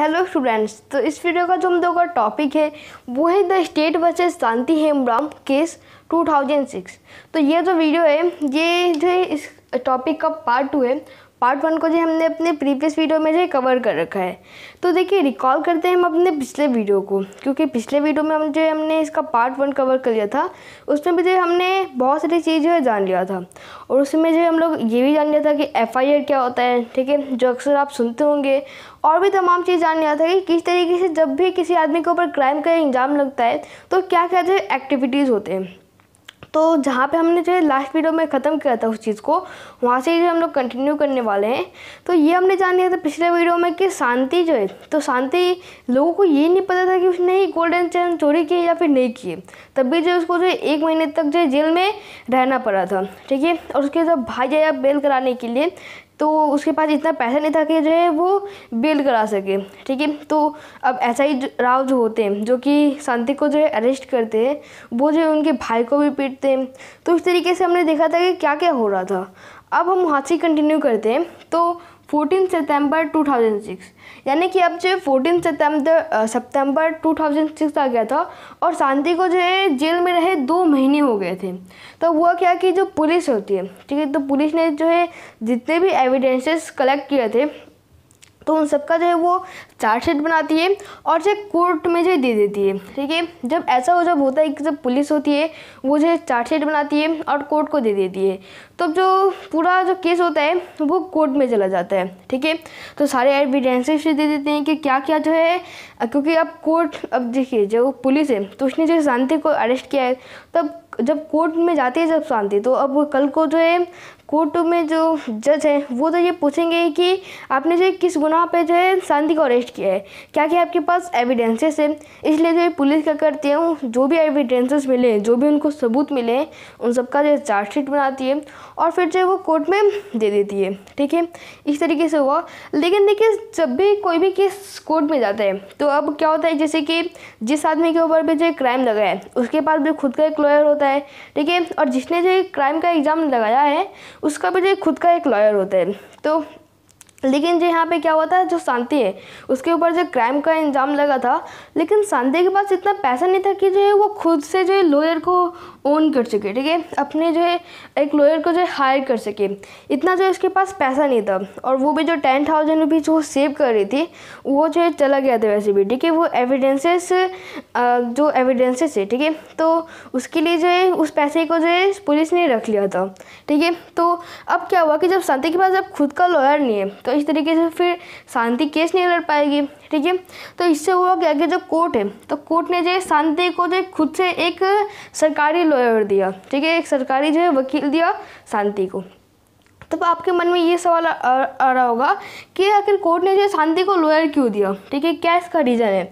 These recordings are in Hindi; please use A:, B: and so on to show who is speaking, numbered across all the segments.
A: हेलो स्टूडेंट्स तो इस वीडियो का जो हम लोग का टॉपिक है वो है the state versus Shanti Hembram case 2006 तो ये जो वीडियो है ये जो इस टॉपिक का पार्ट टू है पार्ट वन को जो हमने अपने प्रीवियस वीडियो में जो कवर कर रखा है तो देखिए रिकॉल करते हैं हम अपने पिछले वीडियो को क्योंकि पिछले वीडियो में हम जो हमने इसका पार्ट वन कवर कर लिया था उसमें भी जो हमने बहुत सारी चीज़ जो है जान लिया था और उसमें जो हम लोग ये भी जान लिया था कि एफ क्या होता है ठीक है जो अक्सर आप सुनते होंगे और भी तमाम चीज़ जान लिया था कि किस तरीके से जब भी किसी आदमी के ऊपर क्राइम का इंजाम लगता है तो क्या क्या जो एक्टिविटीज़ होते हैं तो जहाँ पे हमने जो है लास्ट वीडियो में ख़त्म किया था उस चीज़ को वहाँ से ही हम लोग कंटिन्यू करने वाले हैं तो ये हमने जान लिया था पिछले वीडियो में कि शांति जो है तो शांति लोगों को ये नहीं पता था कि उसने ही गोल्डन चैन चोरी किए या फिर नहीं किए तब भी जो उसको जो एक महीने तक जो जेल में रहना पड़ा था ठीक है और उसके जब भाई आया बेल कराने के लिए तो उसके पास इतना पैसा नहीं था कि जो है वो बेल करा सके ठीक है तो अब ऐसा ही राव जो होते हैं जो कि शांति को जो है अरेस्ट करते हैं वो जो है उनके भाई को भी पीटते हैं तो इस तरीके से हमने देखा था कि क्या क्या हो रहा था अब हम वहाँ से कंटिन्यू करते हैं तो फोर्टीन सितंबर 2006 यानी कि अब जो फोर्टीन सितंबर सितंबर 2006 आ गया था और शांति को जो है जेल में रहे दो महीने हो गए थे तो हुआ क्या कि जो पुलिस होती है ठीक है तो पुलिस ने जो है जितने भी एविडेंसेस कलेक्ट किए थे तो उन सबका जो है वो चार्ज शीट बनाती है और जो कोर्ट में जो दे देती है ठीक है जब ऐसा हो जब होता है कि जब पुलिस होती है वो जो है चार्ज शीट बनाती है और कोर्ट को दे देती है तो जो पूरा जो केस होता है वो कोर्ट में चला जाता है ठीक है तो सारे एविडेंसेस दे देते हैं कि क्या क्या जो है क्योंकि अब कोर्ट अब देखिए जो पुलिस है तो उसने जो शांति को अरेस्ट किया है तब जब कोर्ट में जाती है जब शांति तो अब कल को जो है कोर्ट में जो जज हैं वो तो ये पूछेंगे कि आपने जो किस गुनाह पे जो है शांति को अरेस्ट किया है क्या क्या आपके पास एविडेंसेस है इसलिए जो पुलिस क्या करती है जो भी एविडेंसेस मिले जो भी उनको सबूत मिले उन सबका जो है चार्जशीट बनाती है और फिर जो है वो कोर्ट में दे देती है ठीक है इस तरीके से हुआ लेकिन देखिए जब भी कोई भी केस कोर्ट में जाता है तो अब क्या होता है जैसे कि जिस आदमी के ऊपर भी जो क्राइम लगा है उसके पास भी खुद का एक लॉयर होता होता है ठीक है और जिसने जो क्राइम का एग्ज़ाम लगाया है उसका भी जो खुद का एक लॉयर होता है तो लेकिन जो यहाँ पे क्या हुआ था जो शांति है उसके ऊपर जो क्राइम का इंजाम लगा था लेकिन शांति के पास इतना पैसा नहीं था कि जो है वो खुद से जो है लॉयर को ओन कर सके ठीक है अपने जो है एक लॉयर को जो है हायर कर सके इतना जो है उसके पास पैसा नहीं था और वो भी जो टेन थाउजेंड रुपीज़ वो सेव कर रही थी वो जो है चला गया था वैसे भी ठीक है वो एविडेंसेस जो एविडेंसेस है ठीक है तो उसके लिए जो है उस पैसे को जो है पुलिस ने रख लिया था ठीक है तो अब क्या हुआ कि जब शांति के पास अब खुद का लॉयर नहीं है तो इस तरीके से फिर शांति केस नहीं लड़ पाएगी ठीक है तो इससे हुआ क्या कि जो कोर्ट है तो कोर्ट ने जो शांति को जो खुद से एक सरकारी लॉयर दिया ठीक है एक सरकारी जो है वकील दिया शांति को तब आपके मन में ये सवाल आ, आ रहा होगा कि आखिर कोर्ट ने जो शांति को लॉयर क्यों दिया ठीक है क्या इसका रीज़न है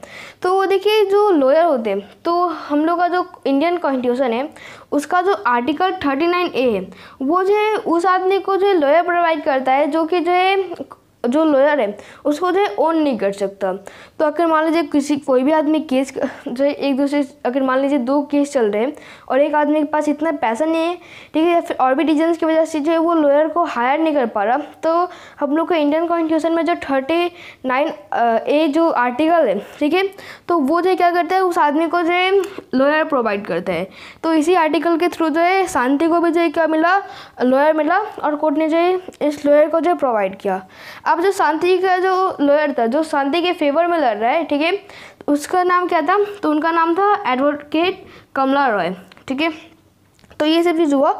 A: तो वो देखिए जो लॉयर होते हैं तो हम लोग का जो इंडियन कॉन्स्टिट्यूशन है उसका जो आर्टिकल थर्टी नाइन ए है वो जो है उस आदमी को जो है लॉयर प्रोवाइड करता है जो कि जो है जो लॉयर है उसको जो है ऑन नहीं कर सकता तो अगर मान लीजिए किसी कोई भी आदमी केस जो है एक दूसरे अगर मान लीजिए दो केस चल रहे हैं और एक आदमी के पास इतना पैसा नहीं है ठीक है या फिर और भी डिजन की वजह से जो है वो लॉयर को हायर नहीं कर पा रहा तो हम लोग को इंडियन कॉन्स्टिट्यूशन में जो थर्टी नाइन ए जो आर्टिकल है ठीक है तो वो जो क्या करता है उस आदमी को जो है लॉयर प्रोवाइड करता है तो इसी आर्टिकल के थ्रू जो है शांति को भी जो है क्या मिला लॉयर मिला और कोर्ट ने जो है इस लॉयर को जो है प्रोवाइड किया अब जो शांति का जो लॉयर था जो शांति के फेवर में लड़ रहा है ठीक है उसका नाम क्या था तो उनका नाम था एडवोकेट कमला रॉय ठीक है तो ये सब चीज़ हुआ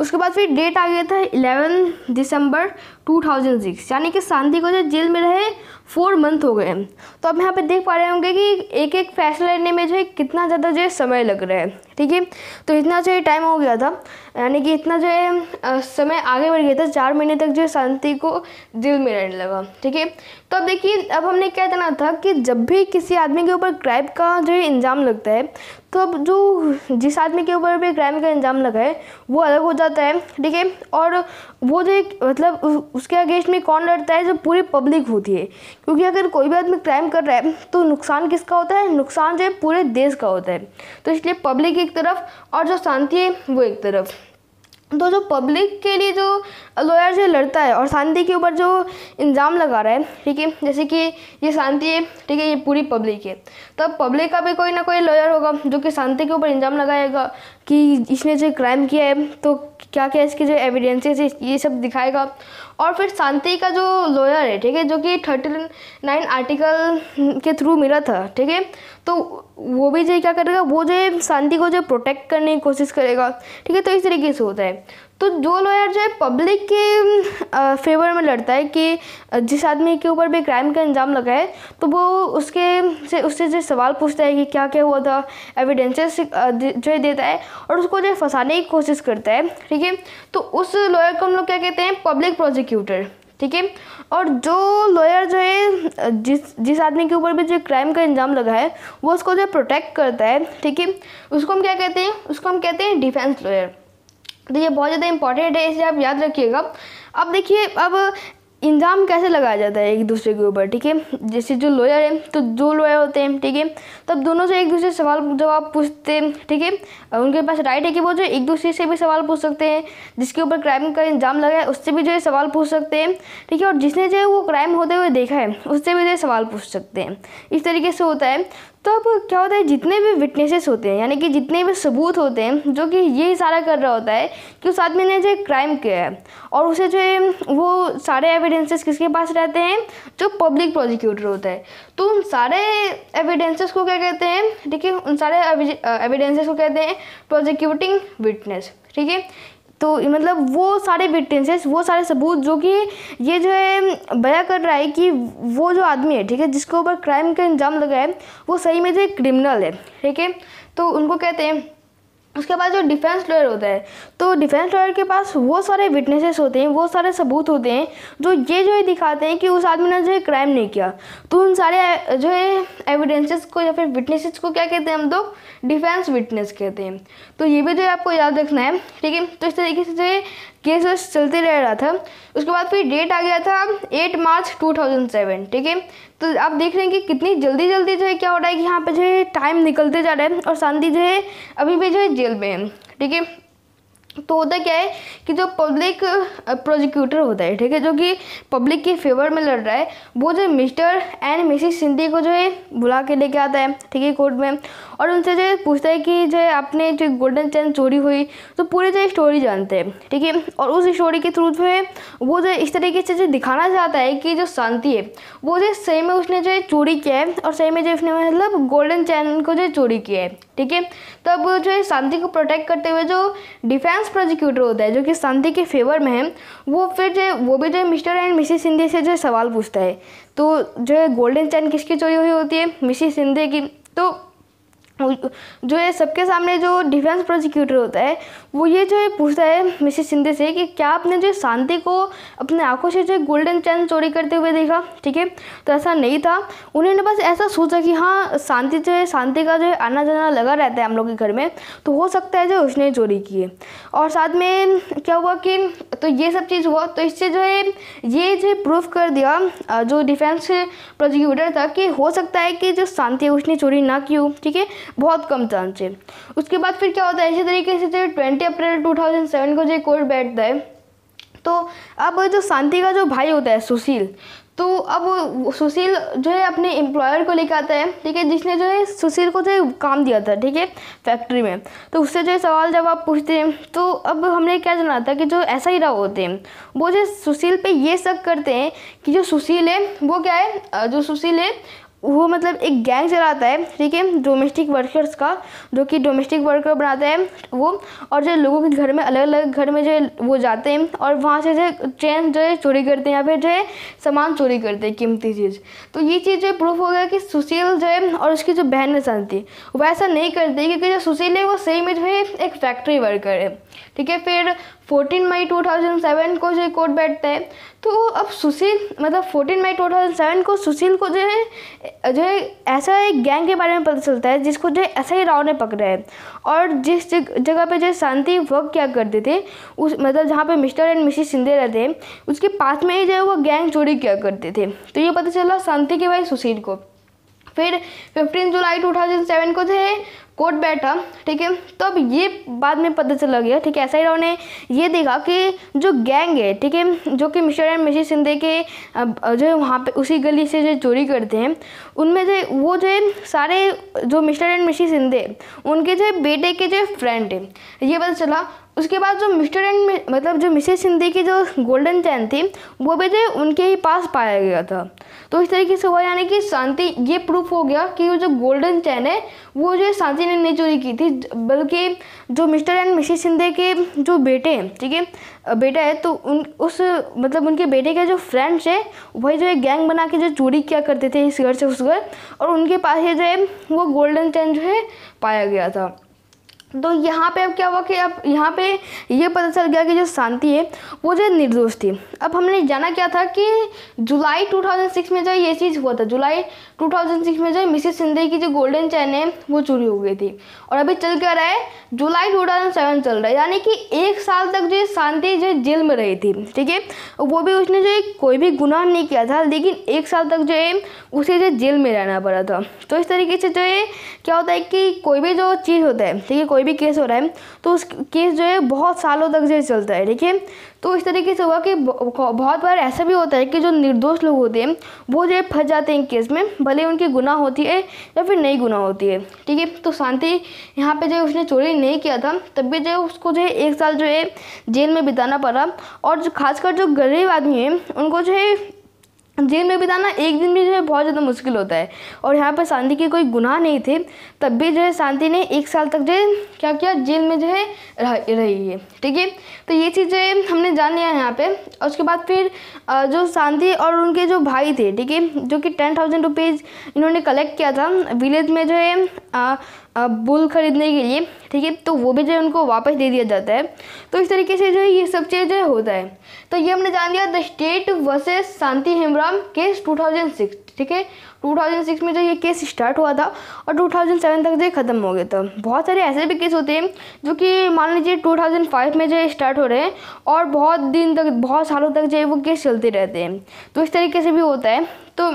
A: उसके बाद फिर डेट आ गया था 11 दिसंबर 2006 यानी कि शांति को जो जेल में रहे फोर मंथ हो गए तो अब यहाँ पे देख पा रहे होंगे कि एक एक फैसला लेने में जो है कितना ज़्यादा जो है समय लग रहा है ठीक है तो इतना जो है टाइम हो गया था यानी कि इतना जो है समय आगे बढ़ गया था चार महीने तक जो है शांति को जेल में रहने लगा ठीक है तो अब देखिए अब हमने क्या कहना था कि जब भी किसी आदमी के ऊपर क्राइम का जो है इंजाम लगता है तो अब जो जिस आदमी के ऊपर भी क्राइम का इंजाम लगा है वो अलग हो जाता है ठीक है और वो जो मतलब उसके अगेंस्ट में कौन लड़ता है जो पूरी पब्लिक होती है क्योंकि अगर कोई भी आदमी क्राइम कर रहा है तो नुकसान किसका होता है नुकसान जो है पूरे देश का होता है तो इसलिए पब्लिक एक तरफ और जो शांति है वो एक तरफ तो जो पब्लिक के लिए जो लॉयर जो लड़ता है और शांति के ऊपर जो इंजाम लगा रहा है ठीक है जैसे कि ये शांति है ठीक है ये पूरी पब्लिक है तब तो पब्लिक का भी कोई ना कोई लॉयर होगा जो कि शांति के ऊपर इंजाम लगाएगा कि इसने जो क्राइम किया है तो क्या क्या इसके जो एविडेंसेस ये सब दिखाएगा और फिर शांति का जो लॉयर है ठीक है जो कि थर्टी नाइन आर्टिकल के थ्रू मिला था ठीक है तो वो भी जो क्या करेगा वो जो शांति को जो प्रोटेक्ट करने की कोशिश करेगा ठीक है तो इस तरीके से होता है तो जो लॉयर जो है पब्लिक के फेवर में लड़ता है कि जिस आदमी के ऊपर भी क्राइम का इंजाम लगा है तो वो उसके से उससे जो सवाल पूछता है कि क्या क्या हुआ था एविडेंसेस जो है देता है और उसको जो है फंसाने की कोशिश करता है ठीक है तो उस लॉयर को हम लोग क्या कहते हैं पब्लिक प्रोजिक्यूटर ठीक है और जो लॉयर जो है जिस जिस आदमी के ऊपर भी जो क्राइम का इंजाम लगा है वो उसको जो है प्रोटेक्ट करता है ठीक है उसको हम क्या कहते हैं उसको हम कहते हैं डिफेंस लॉयर तो ये बहुत ज़्यादा इंपॉर्टेंट है इसे आप याद रखिएगा अब देखिए अब इंजाम कैसे लगाया जाता है एक दूसरे के ऊपर ठीक है जैसे जो लॉयर है तो दो लॉयर होते हैं ठीक है तब तो दोनों से एक दूसरे से सवाल जवाब पूछते हैं ठीक है उनके पास राइट है कि वो जो एक दूसरे से भी सवाल पूछ सकते हैं जिसके ऊपर क्राइम का इंजाम लगा है उससे भी जो है सवाल पूछ सकते हैं ठीक है और जिसने जो है वो क्राइम होते हुए देखा है उससे भी जो है सवाल पूछ सकते हैं इस तरीके से होता है तो अब क्या होता है जितने भी विटनेसेस होते हैं यानी कि जितने भी सबूत होते हैं जो कि ये इशारा कर रहा होता है कि उस आदमी ने जो क्राइम किया है और उसे जो है वो सारे एविडेंसेस किसके पास रहते हैं जो पब्लिक प्रोसिक्यूटर होता है तो उन सारे एविडेंसेस को क्या कहते हैं ठीक है उन सारे एविडेंसेस को कहते हैं प्रोजिक्यूटिंग विटनेस ठीक है तो मतलब वो सारे विटनेसेस वो सारे सबूत जो कि ये जो है बया कर रहा है कि वो जो आदमी है ठीक है जिसके ऊपर क्राइम का इंजाम लगा है वो सही में जो क्रिमिनल है ठीक है तो उनको कहते हैं उसके बाद जो डिफेंस लॉयर होता है तो डिफेंस लॉयर के पास वो सारे विटनेसेस होते हैं वो सारे सबूत होते हैं जो ये जो है दिखाते हैं कि उस आदमी ने जो है क्राइम नहीं किया तो उन सारे जो है एविडेंसेस को या फिर विटनेसेस को क्या कहते हैं हम लोग डिफेंस विटनेस कहते हैं तो ये भी जो तो है आपको याद रखना है ठीक है तो इस तरीके से जो है केस चलते रह रहा था उसके बाद फिर डेट आ गया था 8 मार्च 2007 ठीक है तो आप देख रहे हैं कि कितनी जल्दी जल्दी जो है क्या हो रहा है कि यहाँ पे जो है टाइम निकलते जा रहा है और शांति जो है अभी भी जो है जेल में है ठीक है तो होता क्या है कि जो पब्लिक प्रोजिक्यूटर होता है ठीक है जो कि पब्लिक के फेवर में लड़ रहा है वो जो मिस्टर एंड मिसिस सिंधी को जो है बुला के लेके आता है ठीक है कोर्ट में और उनसे जो पूछता है कि जो है आपने जो गोल्डन चैन चोरी हुई तो पूरी जो स्टोरी जानते हैं ठीक है और उस स्टोरी के थ्रू जो है वो जो इस तरीके से जो दिखाना चाहता है कि जो शांति है वो जो सही में उसने जो है चोरी किया है और सही में जो उसने मतलब गोल्डन चैन को जो चोरी किया है ठीक है तब जो है शांति को प्रोटेक्ट करते हुए जो डिफेंस फर्स्ट प्रोजिक्यूटर होता है जो कि शांति के फेवर में है वो फिर जो वो भी जो मिस्टर एंड मिसिस सिंधे से जो सवाल पूछता है तो जो है गोल्डन चैन किसकी चोरी हुई होती है मिसिस सिंधे की तो जो है सबके सामने जो डिफेंस प्रोसिक्यूटर होता है वो ये जो है पूछता है मिसेस शिंदे से कि क्या आपने जो शांति को अपने आंखों से जो है गोल्डन चैन चोरी करते हुए देखा ठीक है तो ऐसा नहीं था उन्होंने बस ऐसा सोचा कि हाँ शांति जो है शांति का जो है आना जाना लगा रहता है हम लोग के घर में तो हो सकता है जो उसने चोरी की है और साथ में क्या हुआ कि तो ये सब चीज़ हुआ तो इससे जो है ये जो है प्रूफ कर दिया जो डिफेंस प्रोसिक्यूटर था कि हो सकता है कि जो शांति उसने चोरी ना की हो ठीक है बहुत कम चांस है उसके बाद फिर क्या होता है इसी तरीके से जो ट्वेंटी अप्रैल 2007 को जो कोर्ट बैठता है तो अब जो शांति का जो भाई होता है सुशील तो अब सुशील जो है अपने एम्प्लॉयर को लेकर आता है ठीक है जिसने जो है सुशील को जो है काम दिया था ठीक है फैक्ट्री में तो उससे जो है सवाल जब आप पूछते हैं तो अब हमने क्या जाना था कि जो ऐसा ही रहा होते हैं वो जो सुशील पे ये शक करते हैं कि जो सुशील है वो क्या है जो सुशील है वो मतलब एक गैंग चलाता है ठीक है डोमेस्टिक वर्कर्स का जो कि डोमेस्टिक वर्कर बनाता है वो और जो लोगों के घर में अलग अलग घर में जो वो जाते हैं और वहाँ से जो चैन जो है चोरी करते हैं या फिर जो है सामान चोरी करते हैं कीमती चीज़ तो ये चीज़ जो प्रूफ हो गया कि सुशील जो है और उसकी जो बहन है शांति वो ऐसा नहीं करती क्योंकि जो सुशील है वो सही में जो है एक फैक्ट्री वर्कर है ठीक है फिर फोर्टीन मई 2007 को जो कोर्ट बैठता है तो अब सुशील मतलब फोर्टीन मई 2007 को सुशील को जो है जो है ऐसा एक गैंग के बारे में पता चलता है जिसको जो है ऐसा ही राव ने पकड़ा है और जिस जगह पे जो शांति वर्क क्या करते थे उस मतलब जहाँ पे मिस्टर एंड मिसिस सिंधे रहते हैं उसके पास में ही जो है वो गैंग चोरी किया करते थे तो ये पता चला शांति के भाई सुशील को फिर फिफ्टीन जुलाई 2007 को जो है कोर्ट बैठा ठीक है तो अब ये बाद में पता चला गया ठीक है ऐसा ही उन्होंने ये देखा कि जो गैंग है ठीक है जो कि मिस्टर एंड मिशी सिंधे के जो है वहाँ पे उसी गली से जो चोरी करते हैं उनमें जो वो जो है सारे जो मिस्टर एंड मिशी सिंधे उनके जो बेटे के जो फ्रेंड है ये पता चला उसके बाद जो मिस्टर एंड मतलब जो मिसेस सिंधी की जो गोल्डन चैन थी वो भी जो उनके ही पास पाया गया था तो इस तरीके से हुआ यानी कि शांति ये प्रूफ हो गया कि वो जो गोल्डन चैन है वो जो शांति ने नहीं चोरी की थी बल्कि जो मिस्टर एंड मिसेस सिंधे के जो बेटे हैं ठीक है बेटा है तो उन उस मतलब उनके बेटे के जो फ्रेंड्स है वही जो है गैंग बना के जो चोरी किया करते थे इस घर से उस घर और उनके पास ये जो है वो गोल्डन चैन जो है पाया गया था तो यहाँ पे अब क्या हुआ कि अब यहाँ पे ये पता चल गया कि जो शांति है वो जो निर्दोष थी अब हमने जाना क्या था कि जुलाई 2006 में जो ये चीज़ हुआ था जुलाई 2006 में जो मिसेस सिंधे की जो गोल्डन चैन है वो चोरी हो गई थी और अभी चल क्या रहा है जुलाई 2007 चल रहा है यानी कि एक साल तक जो शांति जो जेल में रही थी ठीक है वो भी उसने जो कोई भी गुनाह नहीं किया था लेकिन एक साल तक जो है उसे जो जेल में रहना पड़ा था तो इस तरीके से जो है क्या होता है कि कोई भी जो चीज़ होता है ठीक है कोई भी केस हो रहा है तो उस केस जो है बहुत सालों तक जो चलता है ठीक है तो इस तरीके से हुआ कि बहुत बार ऐसा भी होता है कि जो निर्दोष लोग होते हैं वो जो है फंस जाते हैं केस में भले उनकी गुनाह होती है या फिर नहीं गुनाह होती है ठीक है तो शांति यहाँ पे जो है उसने चोरी नहीं किया था तब भी जो है उसको जो है एक साल जो है जेल में बिताना पड़ा और जो खासकर जो गरीब आदमी है उनको जो है जेल में बिताना एक दिन भी जो है बहुत ज़्यादा मुश्किल होता है और यहाँ पर शांति के कोई गुनाह नहीं थे तब भी जो है शांति ने एक साल तक जो है क्या किया जेल में जो है रह, रही है ठीक है तो ये है हमने जान लिया है यहाँ पे और उसके बाद फिर जो शांति और उनके जो भाई थे ठीक है जो कि टेन थाउजेंड रुपीज़ इन्होंने कलेक्ट किया था विलेज में जो है बुल ख़रीदने के लिए ठीक है तो वो भी जो है उनको वापस दे दिया जाता है तो इस तरीके से जो है ये सब चीज़ जो है होता है तो ये हमने जान लिया the state versus Shanti Hemram case 2006 ठीक है 2006 में जो ये केस स्टार्ट हुआ था और 2007 तक जो ख़त्म हो गया था बहुत सारे ऐसे भी केस होते हैं जो कि मान लीजिए 2005 में जो स्टार्ट हो रहे हैं और बहुत दिन तक बहुत सालों तक जो है वो केस चलते रहते हैं तो इस तरीके से भी होता है तो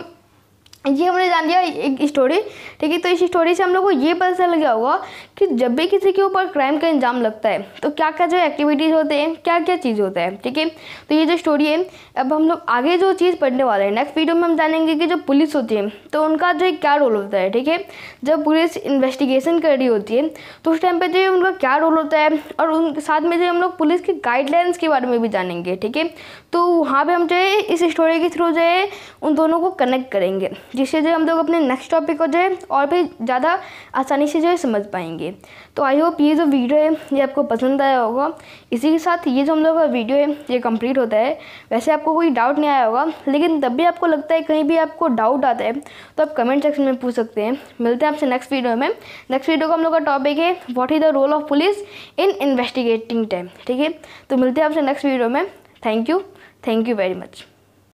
A: ये हमने जान लिया एक स्टोरी ठीक है तो इस स्टोरी से हम लोग को ये पता चल गया होगा कि जब भी किसी के ऊपर क्राइम का इंजाम लगता है तो क्या क्या जो एक्टिविटीज़ होते हैं क्या क्या चीज़ होता है ठीक है तो ये जो स्टोरी है अब हम लोग आगे जो चीज़ पढ़ने वाले हैं नेक्स्ट वीडियो में हम जानेंगे कि जो पुलिस होती है तो उनका जो क्या रोल होता है ठीक है जब पुलिस इन्वेस्टिगेशन कर रही होती है तो उस टाइम पर जो उनका क्या रोल होता है और उन साथ में जो हम लोग पुलिस की गाइडलाइंस के बारे में भी जानेंगे ठीक है तो वहाँ पर हम जो है इस स्टोरी के थ्रू जो है उन दोनों को कनेक्ट करेंगे जिससे जो हम लोग अपने नेक्स्ट टॉपिक को जो है और भी ज़्यादा आसानी से जो है समझ पाएंगे तो आई होप ये जो वीडियो है ये आपको पसंद आया होगा इसी के साथ ये जो हम लोग का वीडियो है ये कंप्लीट होता है वैसे आपको कोई डाउट नहीं आया होगा लेकिन तब भी आपको लगता है कहीं भी आपको डाउट आता है तो आप कमेंट सेक्शन में पूछ सकते हैं मिलते हैं आपसे नेक्स्ट वीडियो में नेक्स्ट वीडियो का हम लोग का टॉपिक है what is the role of police in investigating time ठीक है तो मिलते हैं आपसे नेक्स्ट वीडियो में thank you thank you very much